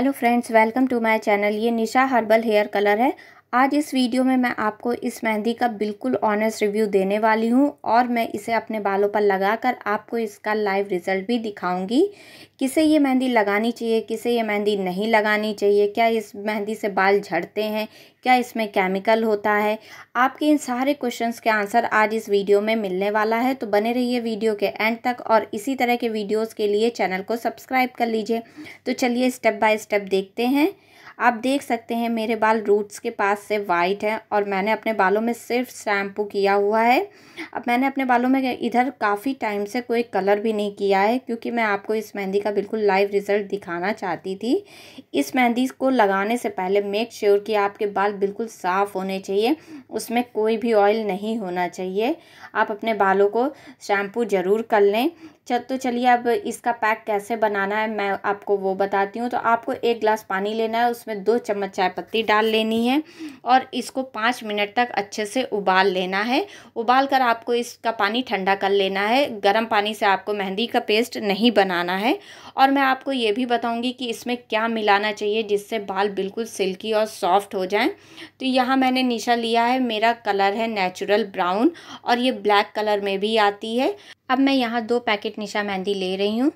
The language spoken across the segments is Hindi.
hello friends welcome to my channel ये निशा हर्बल हेयर कलर है आज इस वीडियो में मैं आपको इस मेहंदी का बिल्कुल ऑनेस्ट रिव्यू देने वाली हूँ और मैं इसे अपने बालों पर लगाकर आपको इसका लाइव रिज़ल्ट भी दिखाऊंगी किसे ये मेहंदी लगानी चाहिए किसे ये मेहंदी नहीं लगानी चाहिए क्या इस मेहंदी से बाल झड़ते हैं क्या इसमें केमिकल होता है आपके इन सारे क्वेश्चंस के आंसर आज इस वीडियो में मिलने वाला है तो बने रहिए वीडियो के एंड तक और इसी तरह के वीडियोज़ के लिए चैनल को सब्सक्राइब कर लीजिए तो चलिए स्टेप बाय स्टेप देखते हैं आप देख सकते हैं मेरे बाल रूट्स के पास से वाइट हैं और मैंने अपने बालों में सिर्फ शैम्पू किया हुआ है अब मैंने अपने बालों में इधर काफ़ी टाइम से कोई कलर भी नहीं किया है क्योंकि मैं आपको इस मेहंदी का बिल्कुल लाइव रिज़ल्ट दिखाना चाहती थी इस मेहंदी को लगाने से पहले मेक श्योर sure कि आपके बाल बिल्कुल साफ़ होने चाहिए उसमें कोई भी ऑयल नहीं होना चाहिए आप अपने बालों को शैम्पू ज़रूर कर लें चल तो चलिए अब इसका पैक कैसे बनाना है मैं आपको वो बताती हूँ तो आपको एक गिलास पानी लेना है उसमें दो चम्मच चाय पत्ती डाल लेनी है और इसको पाँच मिनट तक अच्छे से उबाल लेना है उबाल कर आपको इसका पानी ठंडा कर लेना है गर्म पानी से आपको मेहंदी का पेस्ट नहीं बनाना है और मैं आपको ये भी बताऊँगी कि इसमें क्या मिलाना चाहिए जिससे बाल बिल्कुल सिल्की और सॉफ्ट हो जाएँ तो यहाँ मैंने निशा लिया है मेरा कलर है नेचुरल ब्राउन और ये ब्लैक कलर में भी आती है अब मैं यहाँ दो पैकेट निशा मेहंदी ले रही हूँ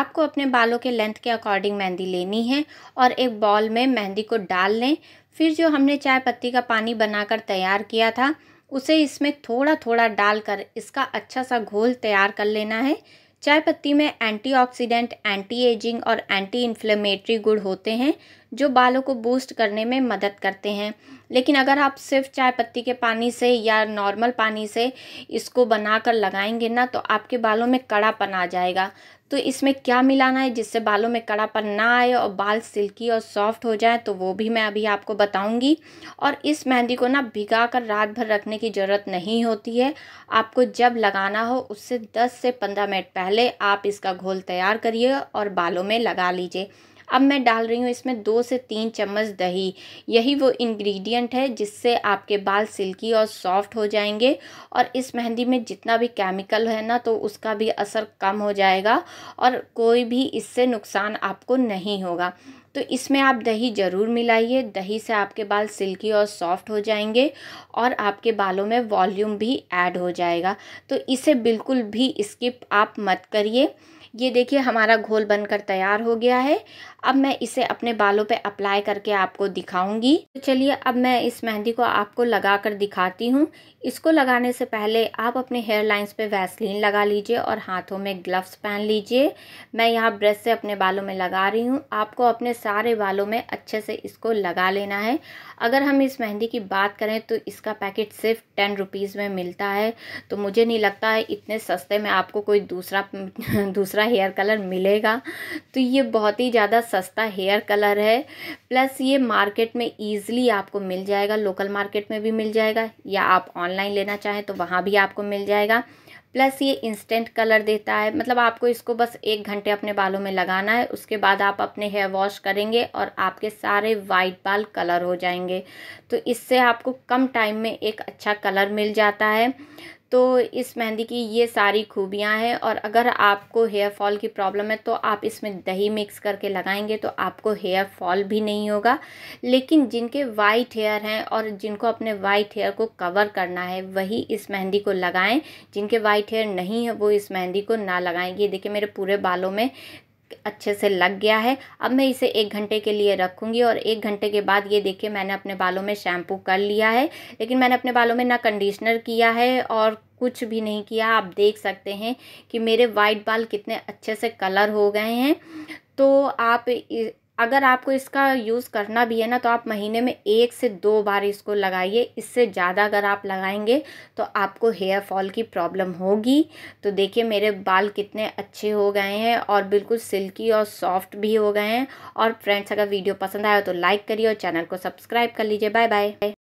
आपको अपने बालों के लेंथ के अकॉर्डिंग मेहंदी लेनी है और एक बॉल में मेहंदी को डाल लें फिर जो हमने चाय पत्ती का पानी बनाकर तैयार किया था उसे इसमें थोड़ा थोड़ा डालकर इसका अच्छा सा घोल तैयार कर लेना है चाय पत्ती में एंटीऑक्सीडेंट, एंटी एजिंग और एंटी इन्फ्लेमेटरी गुड़ होते हैं जो बालों को बूस्ट करने में मदद करते हैं लेकिन अगर आप सिर्फ चाय पत्ती के पानी से या नॉर्मल पानी से इसको बना कर लगाएंगे ना तो आपके बालों में कड़ापन आ जाएगा तो इसमें क्या मिलाना है जिससे बालों में कड़ापन ना आए और बाल सिल्की और सॉफ्ट हो जाए तो वो भी मैं अभी आपको बताऊंगी और इस मेहंदी को ना भिगा कर रात भर रखने की ज़रूरत नहीं होती है आपको जब लगाना हो उससे 10 से 15 मिनट पहले आप इसका घोल तैयार करिए और बालों में लगा लीजिए अब मैं डाल रही हूँ इसमें दो से तीन चम्मच दही यही वो इंग्रेडिएंट है जिससे आपके बाल सिल्की और सॉफ्ट हो जाएंगे और इस मेहंदी में जितना भी केमिकल है ना तो उसका भी असर कम हो जाएगा और कोई भी इससे नुकसान आपको नहीं होगा तो इसमें आप दही ज़रूर मिलाइए दही से आपके बाल सिल्की और सॉफ्ट हो जाएंगे और आपके बालों में वॉल्यूम भी ऐड हो जाएगा तो इसे बिल्कुल भी स्किप आप मत करिए ये देखिए हमारा घोल बनकर तैयार हो गया है अब मैं इसे अपने बालों पे अप्लाई करके आपको दिखाऊंगी तो चलिए अब मैं इस मेहंदी को आपको लगा कर दिखाती हूँ इसको लगाने से पहले आप अपने हेयर लाइन्स पे वैसलीन लगा लीजिए और हाथों में ग्लव्स पहन लीजिए मैं यहाँ ब्रश से अपने बालों में लगा रही हूँ आपको अपने सारे बालों में अच्छे से इसको लगा लेना है अगर हम इस मेहंदी की बात करें तो इसका पैकेट सिर्फ टेन रुपीज़ में मिलता है तो मुझे नहीं लगता है इतने सस्ते में आपको कोई दूसरा दूसरा हेयर कलर मिलेगा तो ये बहुत ही ज़्यादा सस्ता हेयर कलर है प्लस ये मार्केट में ईज़िली आपको मिल जाएगा लोकल मार्केट में भी मिल जाएगा या आप ऑनलाइन लेना चाहें तो वहाँ भी आपको मिल जाएगा प्लस ये इंस्टेंट कलर देता है मतलब आपको इसको बस एक घंटे अपने बालों में लगाना है उसके बाद आप अपने हेयर वॉश करेंगे और आपके सारे वाइट बाल कलर हो जाएंगे तो इससे आपको कम टाइम में एक अच्छा कलर मिल जाता है तो इस मेहंदी की ये सारी खूबियां हैं और अगर आपको हेयर फॉल की प्रॉब्लम है तो आप इसमें दही मिक्स करके लगाएंगे तो आपको हेयर फॉल भी नहीं होगा लेकिन जिनके वाइट हेयर हैं और जिनको अपने वाइट हेयर को कवर करना है वही इस मेहंदी को लगाएं जिनके वाइट हेयर नहीं है वो इस मेहंदी को ना लगाएं ये देखिए मेरे पूरे बालों में अच्छे से लग गया है अब मैं इसे एक घंटे के लिए रखूँगी और एक घंटे के बाद ये देखिए मैंने अपने बालों में शैम्पू कर लिया है लेकिन मैंने अपने बालों में ना कंडीशनर किया है और कुछ भी नहीं किया आप देख सकते हैं कि मेरे वाइट बाल कितने अच्छे से कलर हो गए हैं तो आप अगर आपको इसका यूज़ करना भी है ना तो आप महीने में एक से दो बार इसको लगाइए इससे ज़्यादा अगर आप लगाएंगे तो आपको हेयर फॉल की प्रॉब्लम होगी तो देखिए मेरे बाल कितने अच्छे हो गए हैं और बिल्कुल सिल्की और सॉफ्ट भी हो गए हैं और फ्रेंड्स अगर वीडियो पसंद आया तो लाइक करिए और चैनल को सब्सक्राइब कर लीजिए बाय बाय